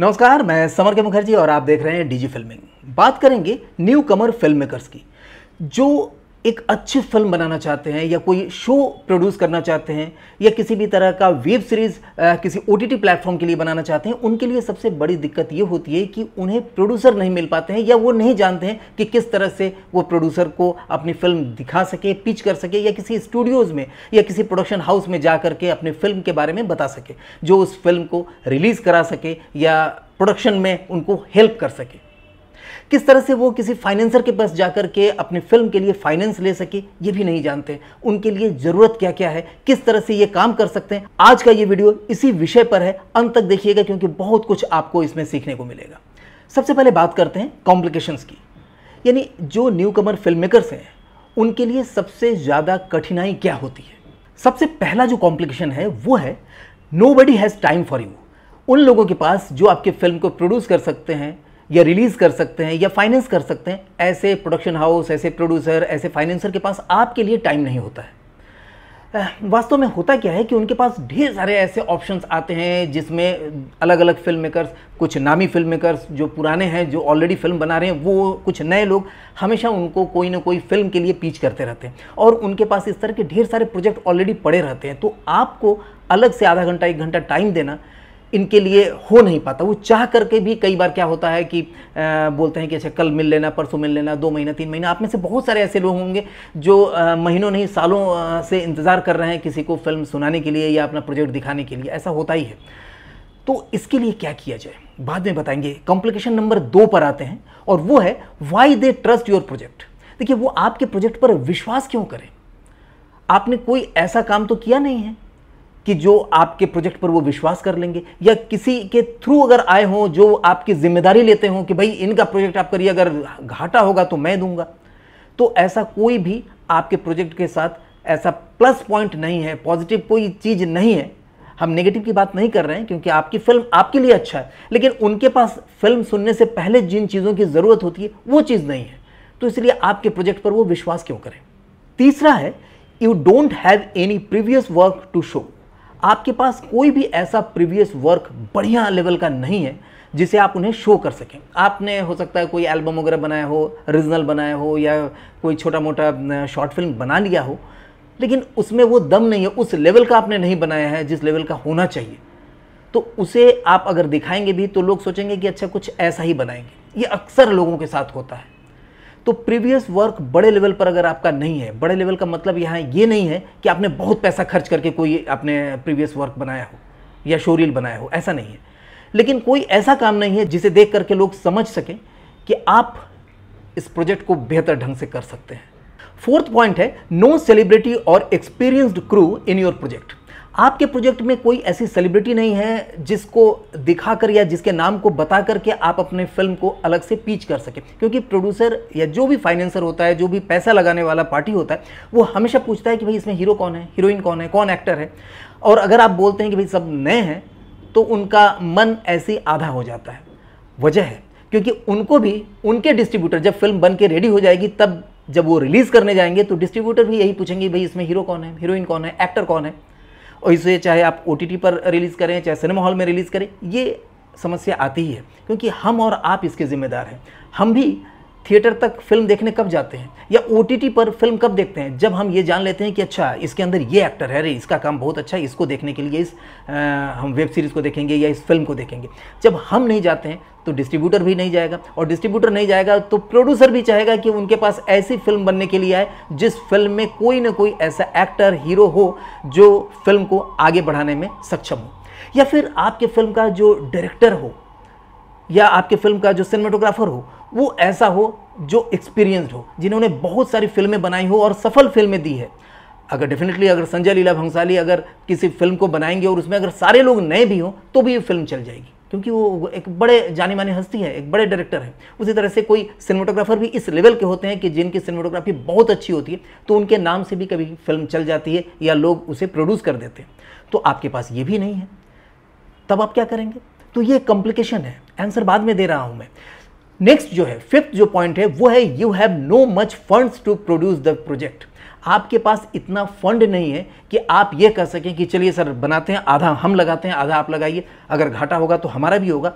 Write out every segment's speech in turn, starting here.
नमस्कार मैं समर के मुखर्जी और आप देख रहे हैं डीजी फिल्मिंग बात करेंगे न्यू कमर फिल्म मेकर्स की जो एक अच्छी फिल्म बनाना चाहते हैं या कोई शो प्रोड्यूस करना चाहते हैं या किसी भी तरह का वेब सीरीज़ किसी ओ टी प्लेटफॉर्म के लिए बनाना चाहते हैं उनके लिए सबसे बड़ी दिक्कत ये होती है कि उन्हें प्रोड्यूसर नहीं मिल पाते हैं या वो नहीं जानते हैं कि किस तरह से वो प्रोड्यूसर को अपनी फिल्म दिखा सके पिच कर सके या किसी स्टूडियोज़ में या किसी प्रोडक्शन हाउस में जा करके अपनी फिल्म के बारे में बता सके जो उस फिल्म को रिलीज़ करा सके या प्रोडक्शन में उनको हेल्प कर सके किस तरह से वो किसी फाइनेंसर के पास जाकर के अपनी फिल्म के लिए फाइनेंस ले सके ये भी नहीं जानते उनके लिए ज़रूरत क्या क्या है किस तरह से ये काम कर सकते हैं आज का ये वीडियो इसी विषय पर है अंत तक देखिएगा क्योंकि बहुत कुछ आपको इसमें सीखने को मिलेगा सबसे पहले बात करते हैं कॉम्प्लिकेशंस की यानी जो न्यू कमर फिल्म मेकर्स हैं उनके लिए सबसे ज़्यादा कठिनाई क्या होती है सबसे पहला जो कॉम्प्लिकेशन है वो है nobody has time for you उन लोगों के पास जो आपके फिल्म को प्रोड्यूस कर सकते हैं या रिलीज़ कर सकते हैं या फाइनेंस कर सकते हैं ऐसे प्रोडक्शन हाउस ऐसे प्रोड्यूसर ऐसे फाइनेंसर के पास आपके लिए टाइम नहीं होता है वास्तव में होता क्या है कि उनके पास ढेर सारे ऐसे ऑप्शंस आते हैं जिसमें अलग अलग फिल्म मेकर्स कुछ नामी फिल्म मेकर्स जो पुराने हैं जो ऑलरेडी फिल्म बना रहे हैं वो कुछ नए लोग हमेशा उनको कोई ना कोई फिल्म के लिए पीच करते रहते हैं और उनके पास इस तरह के ढेर सारे प्रोजेक्ट ऑलरेडी पड़े रहते हैं तो आपको अलग से आधा घंटा एक घंटा टाइम देना इनके लिए हो नहीं पाता वो चाह करके भी कई बार क्या होता है कि आ, बोलते हैं कि अच्छा कल मिल लेना परसों मिल लेना दो महीना तीन महीना आप में से बहुत सारे ऐसे लोग होंगे जो आ, महीनों नहीं सालों आ, से इंतज़ार कर रहे हैं किसी को फिल्म सुनाने के लिए या अपना प्रोजेक्ट दिखाने के लिए ऐसा होता ही है तो इसके लिए क्या किया जाए बाद में बताएंगे कॉम्प्लिकेशन नंबर दो पर आते हैं और वो है why they trust your project देखिए वो आपके प्रोजेक्ट पर विश्वास क्यों करें आपने कोई ऐसा काम तो किया नहीं है कि जो आपके प्रोजेक्ट पर वो विश्वास कर लेंगे या किसी के थ्रू अगर आए हों जो आपकी जिम्मेदारी लेते हों कि भाई इनका प्रोजेक्ट आप करिए अगर घाटा होगा तो मैं दूंगा तो ऐसा कोई भी आपके प्रोजेक्ट के साथ ऐसा प्लस पॉइंट नहीं है पॉजिटिव कोई चीज़ नहीं है हम नेगेटिव की बात नहीं कर रहे हैं क्योंकि आपकी फिल्म आपके लिए अच्छा है लेकिन उनके पास फिल्म सुनने से पहले जिन चीज़ों की ज़रूरत होती है वो चीज़ नहीं है तो इसलिए आपके प्रोजेक्ट पर वो विश्वास क्यों करें तीसरा है you don't have any previous work to show आपके पास कोई भी ऐसा प्रीवियस वर्क बढ़िया लेवल का नहीं है जिसे आप उन्हें शो कर सकें आपने हो सकता है कोई एल्बम वगैरह बनाया हो रीजनल बनाया हो या कोई छोटा मोटा शॉर्ट फिल्म बना लिया हो लेकिन उसमें वो दम नहीं है उस लेवल का आपने नहीं बनाया है जिस लेवल का होना चाहिए तो उसे आप अगर दिखाएंगे भी तो लोग सोचेंगे कि अच्छा कुछ ऐसा ही बनाएंगे ये अक्सर लोगों के साथ होता है तो प्रीवियस वर्क बड़े लेवल पर अगर आपका नहीं है बड़े लेवल का मतलब यहाँ ये नहीं है कि आपने बहुत पैसा खर्च करके कोई आपने प्रीवियस वर्क बनाया हो या शोरील बनाया हो ऐसा नहीं है लेकिन कोई ऐसा काम नहीं है जिसे देख करके लोग समझ सकें कि आप इस प्रोजेक्ट को बेहतर ढंग से कर सकते हैं फोर्थ पॉइंट है नो सेलिब्रिटी और experienced crew in your project आपके प्रोजेक्ट में कोई ऐसी सेलिब्रिटी नहीं है जिसको दिखाकर या जिसके नाम को बता करके आप अपने फिल्म को अलग से पीच कर सकें क्योंकि प्रोड्यूसर या जो भी फाइनेंसर होता है जो भी पैसा लगाने वाला पार्टी होता है वो हमेशा पूछता है कि भाई इसमें हीरो कौन है हीरोइन कौन है कौन एक्टर है और अगर आप बोलते हैं कि भाई सब नए हैं तो उनका मन ऐसे आधा हो जाता है वजह है क्योंकि उनको भी उनके डिस्ट्रीब्यूटर जब फिल्म बन के रेडी हो जाएगी तब जब वो रिलीज़ करने जाएंगे तो डिस्ट्रीब्यूटर भी यही पूछेंगे भाई इसमें हीरो कौन है हीरोइन कौन है एक्टर कौन है और इसे चाहे आप ओ पर रिलीज़ करें चाहे सिनेमा हॉल में रिलीज़ करें ये समस्या आती ही है क्योंकि हम और आप इसके ज़िम्मेदार हैं हम भी थिएटर तक फिल्म देखने कब जाते हैं या ओ पर फिल्म कब देखते हैं जब हम ये जान लेते हैं कि अच्छा इसके अंदर ये एक्टर है अरे इसका काम बहुत अच्छा है इसको देखने के लिए इस आ, हम वेब सीरीज़ को देखेंगे या इस फिल्म को देखेंगे जब हम नहीं जाते हैं तो डिस्ट्रीब्यूटर भी नहीं जाएगा और डिस्ट्रीब्यूटर नहीं जाएगा तो प्रोड्यूसर भी चाहेगा कि उनके पास ऐसी फिल्म बनने के लिए आए जिस फिल्म में कोई ना कोई ऐसा एक्टर हीरो हो जो फिल्म को आगे बढ़ाने में सक्षम हो या फिर आपके फिल्म का जो डायरेक्टर हो या आपके फिल्म का जो सिनेमाटोग्राफर हो वो ऐसा हो जो एक्सपीरियंस्ड हो जिन्होंने बहुत सारी फिल्में बनाई हो और सफल फिल्में दी है अगर डेफिनेटली अगर संजय लीला भंसाली अगर किसी फिल्म को बनाएंगे और उसमें अगर सारे लोग नए भी हों तो भी ये फिल्म चल जाएगी क्योंकि वो एक बड़े जानी मानी हस्ती है एक बड़े डायरेक्टर हैं उसी तरह से कोई सिनेमाटोग्राफर भी इस लेवल के होते हैं कि जिनकी सिनेमाटोग्राफी बहुत अच्छी होती है तो उनके नाम से भी कभी फिल्म चल जाती है या लोग उसे प्रोड्यूस कर देते हैं तो आपके पास ये भी नहीं है तब आप क्या करेंगे तो ये कॉम्प्लिकेशन है आंसर बाद में दे रहा हूँ मैं नेक्स्ट जो है फिफ्थ जो पॉइंट है वो है you have no much funds to produce the project आपके पास इतना फंड नहीं है कि आप ये कह सकें कि चलिए सर बनाते हैं आधा हम लगाते हैं आधा आप लगाइए अगर घाटा होगा तो हमारा भी होगा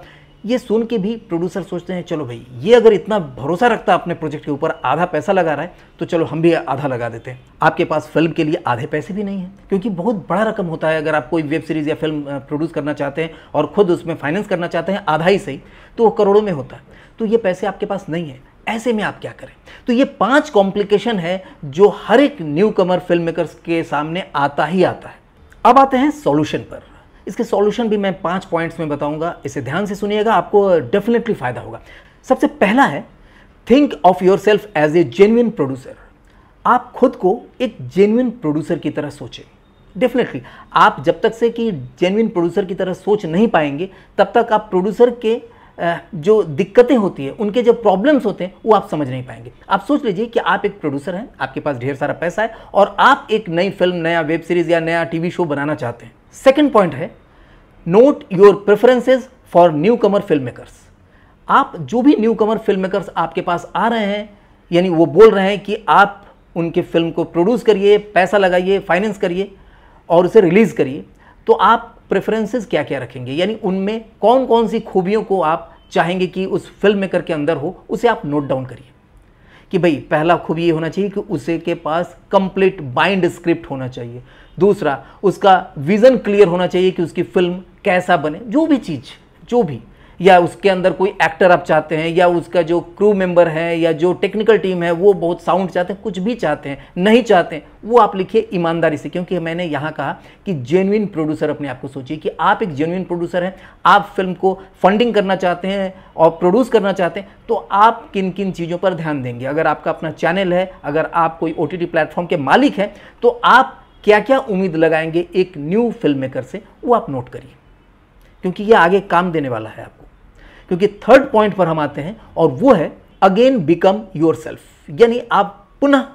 ये सुन के भी प्रोड्यूसर सोचते हैं चलो भाई ये अगर इतना भरोसा रखता है अपने प्रोजेक्ट के ऊपर आधा पैसा लगा रहा है तो चलो हम भी आधा लगा देते हैं आपके पास फिल्म के लिए आधे पैसे भी नहीं है क्योंकि बहुत बड़ा रकम होता है अगर आप कोई वेब सीरीज़ या फिल्म प्रोड्यूस करना चाहते हैं और खुद उसमें फाइनेंस करना चाहते हैं आधा ही सही तो वो करोड़ों में होता है तो ये पैसे आपके पास नहीं है ऐसे में आप क्या करें तो ये पांच कॉम्प्लिकेशन है जो हर एक न्यू कमर फिल्म मेकर्स के सामने आता ही आता है अब आते हैं सॉल्यूशन पर इसके सॉल्यूशन भी मैं पांच पॉइंट्स में बताऊंगा इसे ध्यान से सुनिएगा आपको डेफिनेटली फायदा होगा सबसे पहला है think of yourself as a genuine producer आप खुद को एक जेन्यन प्रोड्यूसर की तरह सोचें डेफिनेटली आप जब तक से कि जेन्यन प्रोड्यूसर की तरह सोच नहीं पाएंगे तब तक आप प्रोड्यूसर के जो दिक्कतें होती है उनके जो प्रॉब्लम्स होते हैं वो आप समझ नहीं पाएंगे आप सोच लीजिए कि आप एक प्रोड्यूसर हैं आपके पास ढेर सारा पैसा है और आप एक नई फिल्म नया वेब सीरीज या नया टीवी शो बनाना चाहते हैं सेकेंड पॉइंट है note your preferences for newcomer filmmakers आप जो भी न्यू कमर फिल्म मेकर्स आपके पास आ रहे हैं यानी वो बोल रहे हैं कि आप उनके फिल्म को प्रोड्यूस करिए पैसा लगाइए फाइनेंस करिए और उसे रिलीज़ करिए तो आप प्रेफरेंसेस क्या क्या रखेंगे यानी उनमें कौन कौन सी खूबियों को आप चाहेंगे कि उस फिल्म मेकर के अंदर हो उसे आप नोट डाउन करिए कि भाई पहला खूबी ये होना चाहिए कि उसे के पास कंप्लीट बाइंड स्क्रिप्ट होना चाहिए दूसरा उसका विज़न क्लियर होना चाहिए कि उसकी फिल्म कैसा बने जो भी चीज़ जो भी या उसके अंदर कोई एक्टर आप चाहते हैं या उसका जो क्रू मेंबर है या जो टेक्निकल टीम है वो बहुत साउंड चाहते हैं कुछ भी चाहते हैं नहीं चाहते हैं वो आप लिखिए ईमानदारी से क्योंकि मैंने यहाँ कहा कि जेन्यन प्रोड्यूसर अपने आप को सोचिए कि आप एक जेनुइन प्रोड्यूसर हैं आप फिल्म को फंडिंग करना चाहते हैं और प्रोड्यूस करना चाहते हैं तो आप किन किन चीज़ों पर ध्यान देंगे अगर आपका अपना चैनल है अगर आप कोई ओ प्लेटफॉर्म के मालिक हैं तो आप क्या क्या उम्मीद लगाएंगे एक न्यू फिल्म मेकर से वो आप नोट करिए क्योंकि ये आगे काम देने वाला है आप क्योंकि थर्ड पॉइंट पर हम आते हैं और वो है अगेन बिकम योर सेल्फ यानी आप पुनः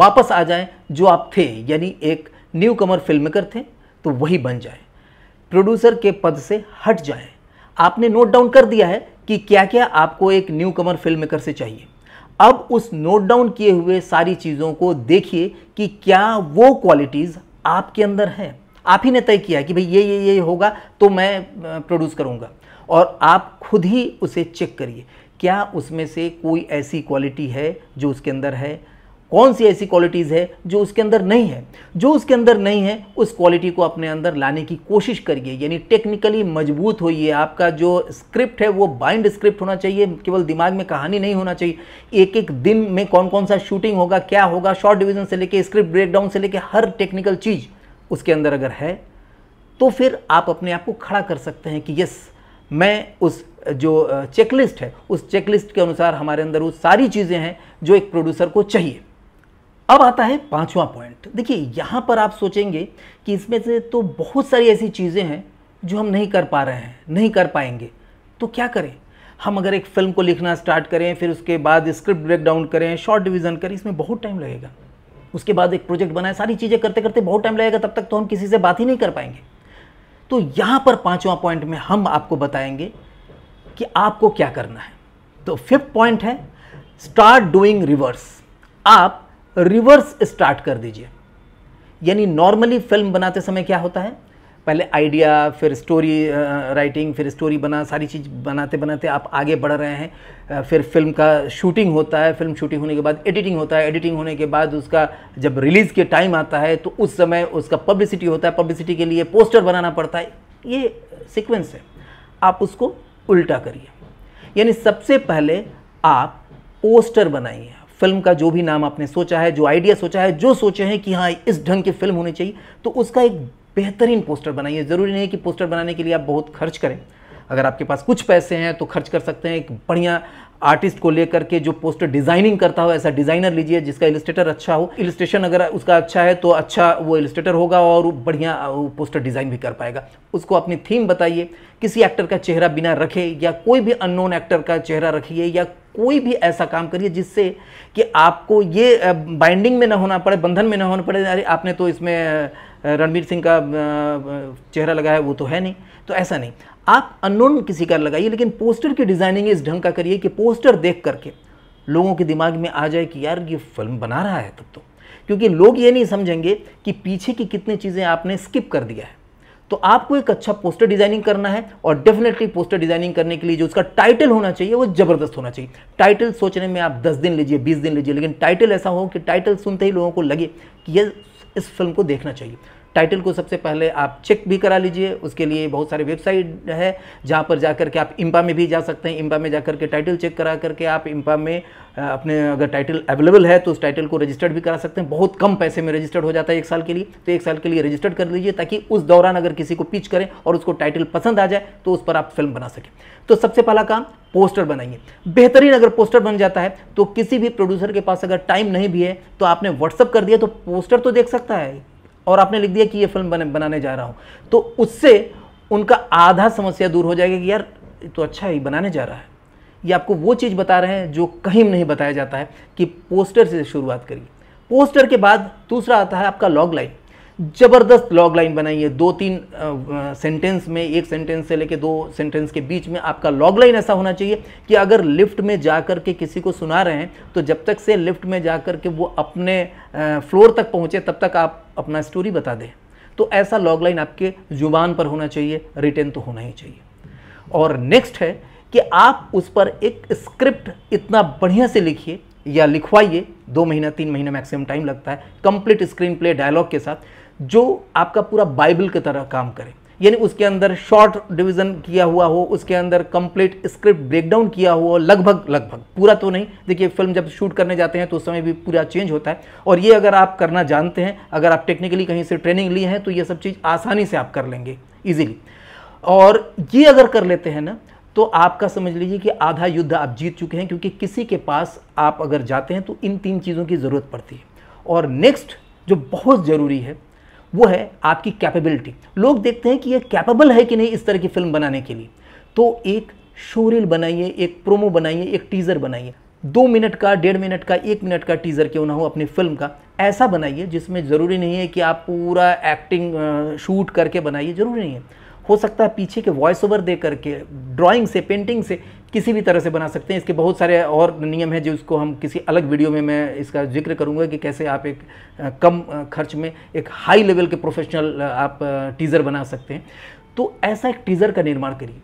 वापस आ जाएं जो आप थे यानी एक न्यू कमर फिल्म मेकर थे तो वही बन जाएं प्रोड्यूसर के पद से हट जाएं आपने नोट डाउन कर दिया है कि क्या क्या आपको एक न्यू कमर फिल्म मेकर से चाहिए अब उस नोट डाउन किए हुए सारी चीज़ों को देखिए कि क्या वो क्वालिटीज़ आपके अंदर हैं आप ही ने तय किया कि भाई ये ये ये होगा तो मैं प्रोड्यूस करूँगा और आप खुद ही उसे चेक करिए क्या उसमें से कोई ऐसी क्वालिटी है जो उसके अंदर है कौन सी ऐसी क्वालिटीज़ है जो उसके अंदर नहीं है जो उसके अंदर नहीं है उस क्वालिटी को अपने अंदर लाने की कोशिश करिए यानी टेक्निकली मजबूत होइए आपका जो स्क्रिप्ट है वो बाइंड स्क्रिप्ट होना चाहिए केवल दिमाग में कहानी नहीं होना चाहिए एक एक दिन में कौन कौन सा शूटिंग होगा क्या होगा शॉर्ट डिवीजन से लेके स्क्रिप्ट ब्रेकडाउन से लेके हर टेक्निकल चीज़ उसके अंदर अगर है तो फिर आप अपने आप को खड़ा कर सकते हैं कि यस मैं उस जो चेकलिस्ट है उस चेकलिस्ट के अनुसार हमारे अंदर वो सारी चीज़ें हैं जो एक प्रोड्यूसर को चाहिए अब आता है पांचवा पॉइंट देखिए यहाँ पर आप सोचेंगे कि इसमें से तो बहुत सारी ऐसी चीज़ें हैं जो हम नहीं कर पा रहे हैं नहीं कर पाएंगे तो क्या करें हम अगर एक फ़िल्म को लिखना स्टार्ट करें फिर उसके बाद स्क्रिप्ट ब्रेक डाउन करें शॉर्ट डिवीज़न करें इसमें बहुत टाइम लगेगा उसके बाद एक प्रोजेक्ट बनाए सारी चीज़ें करते करते बहुत टाइम लगेगा तब तक तो हम किसी से बात ही नहीं कर पाएंगे तो यहां पर पांचवा पॉइंट में हम आपको बताएंगे कि आपको क्या करना है तो फिफ्थ पॉइंट है स्टार्ट डूइंग रिवर्स आप रिवर्स स्टार्ट कर दीजिए यानी नॉर्मली फिल्म बनाते समय क्या होता है पहले आइडिया फिर स्टोरी राइटिंग फिर स्टोरी बना सारी चीज़ बनाते बनाते आप आगे बढ़ रहे हैं फिर फिल्म का शूटिंग होता है फिल्म शूटिंग होने के बाद एडिटिंग होता है एडिटिंग होने के बाद उसका जब रिलीज़ के टाइम आता है तो उस समय उसका पब्लिसिटी होता है पब्लिसिटी के लिए पोस्टर बनाना पड़ता है ये सिक्वेंस है आप उसको उल्टा करिए यानी सबसे पहले आप पोस्टर बनाइए फिल्म का जो भी नाम आपने सोचा है जो आइडिया सोचा है जो सोचे हैं कि हाँ इस ढंग की फिल्म होनी चाहिए तो उसका एक बेहतरीन पोस्टर बनाइए ज़रूरी नहीं है कि पोस्टर बनाने के लिए आप बहुत खर्च करें अगर आपके पास कुछ पैसे हैं तो खर्च कर सकते हैं एक बढ़िया आर्टिस्ट को लेकर के जो पोस्टर डिजाइनिंग करता हो ऐसा डिजाइनर लीजिए जिसका इलिस्ट्रेटर अच्छा हो इलिस्ट्रेशन अगर उसका अच्छा है तो अच्छा वो इलिस्ट्रेटर होगा और बढ़िया पोस्टर डिजाइन भी कर पाएगा उसको अपनी थीम बताइए किसी एक्टर का चेहरा बिना रखे या कोई भी अननोन एक्टर का चेहरा रखिए या कोई भी ऐसा काम करिए जिससे कि आपको ये बाइंडिंग में ना होना पड़े बंधन में ना होना पड़े अरे आपने तो इसमें रणवीर सिंह का चेहरा लगा है वो तो है नहीं तो ऐसा नहीं आप अननोन किसी का लगाइए लेकिन पोस्टर की डिज़ाइनिंग इस ढंग का करिए कि पोस्टर देख करके लोगों के दिमाग में आ जाए कि यार ये फिल्म बना रहा है तब तो क्योंकि लोग ये नहीं समझेंगे कि पीछे की कितनी चीज़ें आपने स्किप कर दिया है तो आपको एक अच्छा पोस्टर डिजाइनिंग करना है और डेफिनेटली पोस्टर डिजाइनिंग करने के लिए जो उसका टाइटल होना चाहिए वो जबरदस्त होना चाहिए टाइटल सोचने में आप 10 दिन लीजिए 20 दिन लीजिए लेकिन टाइटल ऐसा हो कि टाइटल सुनते ही लोगों को लगे कि ये इस फिल्म को देखना चाहिए टाइटल को सबसे पहले आप चेक भी करा लीजिए उसके लिए बहुत सारे वेबसाइट है जहाँ पर जाकर के आप इम्पा में भी जा सकते हैं इम्पा में जाकर के टाइटल चेक करा करके आप इम्पा में अपने अगर टाइटल अवेलेबल है तो उस टाइटल को रजिस्टर्ड भी करा सकते हैं बहुत कम पैसे में रजिस्टर्ड हो जाता है एक साल के लिए तो एक साल के लिए रजिस्टर्ड कर लीजिए ताकि उस दौरान अगर किसी को पिच करें और उसको टाइटल पसंद आ जाए तो उस पर आप फिल्म बना सकें तो सबसे पहला काम पोस्टर बनाइए बेहतरीन अगर पोस्टर बन जाता है तो किसी भी प्रोड्यूसर के पास अगर टाइम नहीं भी है तो आपने व्हाट्सअप कर दिया तो पोस्टर तो देख सकता है और आपने लिख दिया कि ये फिल्म बन, बनाने जा रहा हूँ तो उससे उनका आधा समस्या दूर हो जाएगा कि यार तो अच्छा ही बनाने जा रहा है ये आपको वो चीज़ बता रहे हैं जो कहीं नहीं बताया जाता है कि पोस्टर से शुरुआत करिए पोस्टर के बाद दूसरा आता है आपका लॉग लाइन ज़बरदस्त लॉग लाइन बनाइए दो तीन सेंटेंस में एक सेंटेंस से लेके दो सेंटेंस के बीच में आपका लॉग लाइन ऐसा होना चाहिए कि अगर लिफ्ट में जा कर के किसी को सुना रहे हैं तो जब तक से लिफ्ट में जा कर के वो अपने फ्लोर तक पहुंचे तब तक आप अपना स्टोरी बता दें तो ऐसा लॉग लाइन आपके जुबान पर होना चाहिए रिटर्न तो होना ही चाहिए और नेक्स्ट है कि आप उस पर एक स्क्रिप्ट इतना बढ़िया से लिखिए या लिखवाइए दो महीना तीन महीना मैक्सिमम टाइम लगता है कंप्लीट स्क्रीन प्ले डायलॉग के साथ जो आपका पूरा बाइबल की तरह काम करे यानी उसके अंदर शॉर्ट डिवीजन किया हुआ हो उसके अंदर कंप्लीट स्क्रिप्ट ब्रेकडाउन किया हुआ हो लगभग लगभग पूरा तो नहीं देखिए फिल्म जब शूट करने जाते हैं तो उस समय भी पूरा चेंज होता है और ये अगर आप करना जानते हैं अगर आप टेक्निकली कहीं से ट्रेनिंग ली है तो ये सब चीज़ आसानी से आप कर लेंगे ईजिली और ये अगर कर लेते हैं ना तो आपका समझ लीजिए कि आधा युद्ध आप जीत चुके हैं क्योंकि किसी के पास आप अगर जाते हैं तो इन तीन चीज़ों की ज़रूरत पड़ती है और नेक्स्ट जो बहुत ज़रूरी है वो है आपकी कैपेबिलिटी लोग देखते हैं कि ये कैपेबल है कि नहीं इस तरह की फिल्म बनाने के लिए तो एक शोरील बनाइए एक प्रोमो बनाइए एक टीज़र बनाइए दो मिनट का डेढ़ मिनट का एक मिनट का टीज़र क्यों ना हो अपनी फिल्म का ऐसा बनाइए जिसमें ज़रूरी नहीं है कि आप पूरा एक्टिंग शूट करके बनाइए ज़रूरी नहीं है हो सकता है पीछे के वॉइस ओवर दे करके ड्राइंग से पेंटिंग से किसी भी तरह से बना सकते हैं इसके बहुत सारे और नियम हैं जो इसको हम किसी अलग वीडियो में मैं इसका जिक्र करूंगा कि कैसे आप एक कम खर्च में एक हाई लेवल के प्रोफेशनल आप टीज़र बना सकते हैं तो ऐसा एक टीज़र का निर्माण करिए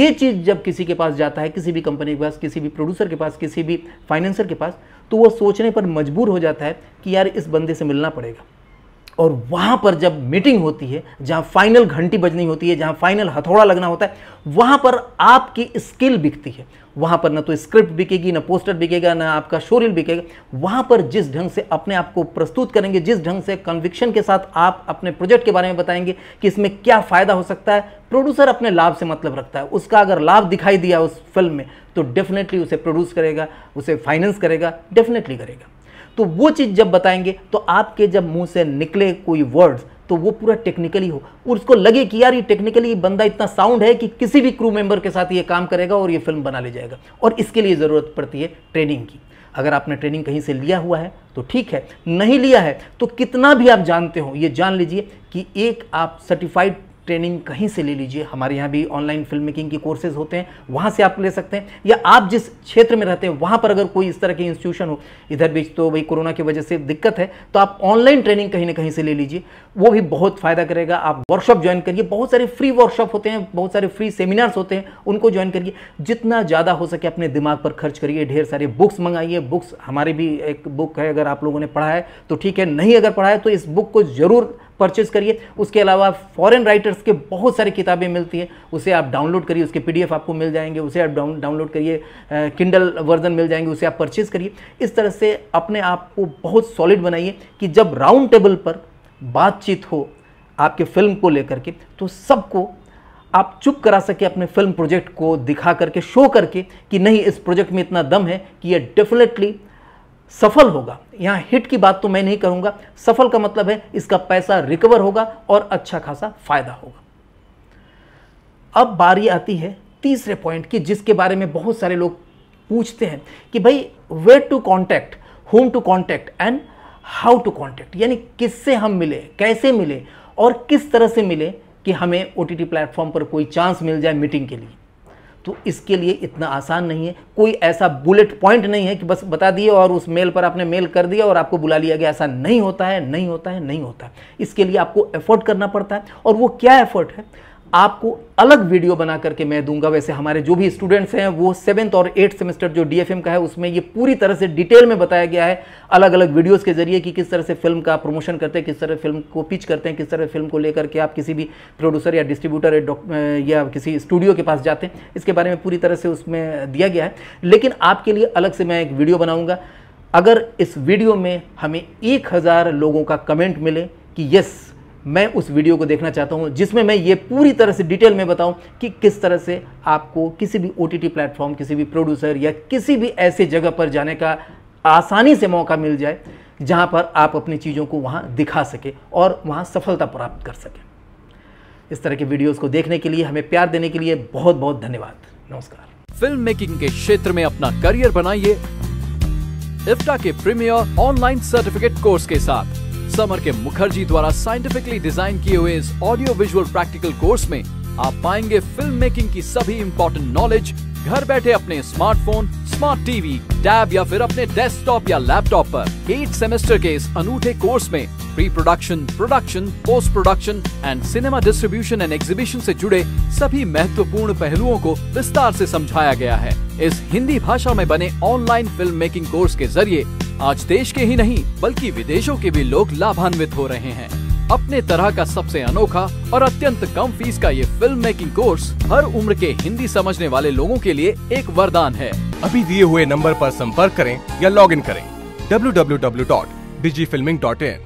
ये चीज़ जब किसी के पास जाता है किसी भी कंपनी के पास किसी भी प्रोड्यूसर के पास किसी भी फाइनेंसर के पास तो वो सोचने पर मजबूर हो जाता है कि यार इस बंदे से मिलना पड़ेगा और वहाँ पर जब मीटिंग होती है जहाँ फाइनल घंटी बजनी होती है जहाँ फाइनल हथौड़ा लगना होता है वहाँ पर आपकी स्किल बिकती है वहाँ पर ना तो स्क्रिप्ट बिकेगी ना पोस्टर बिकेगा ना आपका शोरिल बिकेगा वहाँ पर जिस ढंग से अपने आप को प्रस्तुत करेंगे जिस ढंग से कन्विक्शन के साथ आप अपने प्रोजेक्ट के बारे में बताएंगे कि इसमें क्या फ़ायदा हो सकता है प्रोड्यूसर अपने लाभ से मतलब रखता है उसका अगर लाभ दिखाई दिया उस फिल्म में तो डेफिनेटली उसे प्रोड्यूस करेगा उसे फाइनेंस करेगा डेफिनेटली करेगा तो वो चीज़ जब बताएंगे तो आपके जब मुंह से निकले कोई वर्ड्स तो वो पूरा टेक्निकली हो और उसको लगे कि यार ये टेक्निकली बंदा इतना साउंड है कि किसी भी क्रू मेंबर के साथ ये काम करेगा और ये फिल्म बना ले जाएगा और इसके लिए ज़रूरत पड़ती है ट्रेनिंग की अगर आपने ट्रेनिंग कहीं से लिया हुआ है तो ठीक है नहीं लिया है तो कितना भी आप जानते हो ये जान लीजिए कि एक आप सर्टिफाइड ट्रेनिंग कहीं से ले लीजिए हमारे यहाँ भी ऑनलाइन फिल्म मेकिंग के कोर्सेज होते हैं वहाँ से आप ले सकते हैं या आप जिस क्षेत्र में रहते हैं वहाँ पर अगर कोई इस तरह के इंस्टीट्यूशन हो इधर बीच तो भाई कोरोना की वजह से दिक्कत है तो आप ऑनलाइन ट्रेनिंग कहीं ना कहीं से ले लीजिए वो भी बहुत फ़ायदा करेगा आप वर्कशॉप ज्वाइन करिए बहुत सारे फ्री वर्कशॉप होते हैं बहुत सारे फ्री सेमिनार्स होते हैं उनको ज्वाइन करिए जितना ज़्यादा हो सके अपने दिमाग पर खर्च करिए ढेर सारे बुक्स मंगाइए बुक्स हमारे भी एक बुक है अगर आप लोगों ने पढ़ा है तो ठीक है नहीं अगर पढ़ा है तो इस बुक को ज़रूर परचेज़ करिए उसके अलावा फॉरेन राइटर्स के बहुत सारी किताबें मिलती हैं उसे आप डाउनलोड करिए उसके पीडीएफ आपको मिल जाएंगे उसे आप डाउन डाउनलोड करिए किंडल वर्जन मिल जाएंगे उसे आप परचेज़ करिए इस तरह से अपने आप को बहुत सॉलिड बनाइए कि जब राउंड टेबल पर बातचीत हो आपके फिल्म को लेकर के तो सबको आप चुप करा सके अपने फिल्म प्रोजेक्ट को दिखा करके शो करके कि नहीं इस प्रोजेक्ट में इतना दम है कि ये डेफिनेटली सफल होगा यहां हिट की बात तो मैं नहीं करूंगा सफल का मतलब है इसका पैसा रिकवर होगा और अच्छा खासा फायदा होगा अब बारी आती है तीसरे पॉइंट की जिसके बारे में बहुत सारे लोग पूछते हैं कि भाई way to contact whom to contact and how to contact यानी किससे हम मिले कैसे मिले और किस तरह से मिले कि हमें ओ टी प्लेटफॉर्म पर कोई चांस मिल जाए मीटिंग के लिए तो इसके लिए इतना आसान नहीं है कोई ऐसा बुलेट पॉइंट नहीं है कि बस बता दिए और उस मेल पर आपने मेल कर दिया और आपको बुला लिया गया ऐसा नहीं होता है नहीं होता है नहीं होता है इसके लिए आपको एफर्ट करना पड़ता है और वो क्या एफर्ट है आपको अलग वीडियो बना करके मैं दूंगा वैसे हमारे जो भी स्टूडेंट्स हैं वो सेवेंथ और एट्थ सेमेस्टर जो डीएफएम का है उसमें ये पूरी तरह से डिटेल में बताया गया है अलग अलग वीडियोस के जरिए कि किस तरह से फिल्म का प्रमोशन करते हैं किस तरह फिल्म को पिच करते हैं किस तरह फिल्म को लेकर के आप किसी भी प्रोड्यूसर या डिस्ट्रीब्यूटर या, या किसी स्टूडियो के पास जाते हैं इसके बारे में पूरी तरह से उसमें दिया गया है लेकिन आपके लिए अलग से मैं एक वीडियो बनाऊँगा अगर इस वीडियो में हमें एक लोगों का कमेंट मिले कि यस मैं उस वीडियो को देखना चाहता हूँ जिसमें मैं ये पूरी तरह से डिटेल में बताऊं कि किस तरह से आपको किसी भी ओ टी प्लेटफॉर्म किसी भी प्रोड्यूसर या किसी भी ऐसे जगह पर जाने का आसानी से मौका मिल जाए जहां पर आप अपनी चीज़ों को वहां दिखा सके और वहां सफलता प्राप्त कर सके इस तरह के वीडियोस को देखने के लिए हमें प्यार देने के लिए बहुत बहुत धन्यवाद नमस्कार फिल्म मेकिंग के क्षेत्र में अपना करियर बनाइए इफ्टा के प्रीमियर ऑनलाइन सर्टिफिकेट कोर्स के साथ समर के मुखर्जी द्वारा साइंटिफिकली डिजाइन किए हुए इस ऑडियो विजुअल प्रैक्टिकल कोर्स में आप पाएंगे फिल्म मेकिंग की सभी इम्पोर्टेंट नॉलेज घर बैठे अपने स्मार्टफोन स्मार्ट टीवी टैब या फिर अपने डेस्कटॉप या लैपटॉप पर एट सेमेस्टर के इस अनूठे कोर्स में pre production production post production and cinema distribution and exhibition से जुड़े सभी महत्वपूर्ण पहलुओं को विस्तार से समझाया गया है इस हिंदी भाषा में बने ऑनलाइन फिल्म मेकिंग कोर्स के जरिए आज देश के ही नहीं बल्कि विदेशों के भी लोग लाभान्वित हो रहे हैं अपने तरह का सबसे अनोखा और अत्यंत कम फीस का ये फिल्म मेकिंग कोर्स हर उम्र के हिंदी समझने वाले लोगों के लिए एक वरदान है अभी दिए हुए नंबर पर संपर्क करें या लॉगिन करें W W W dot digi filming dot इन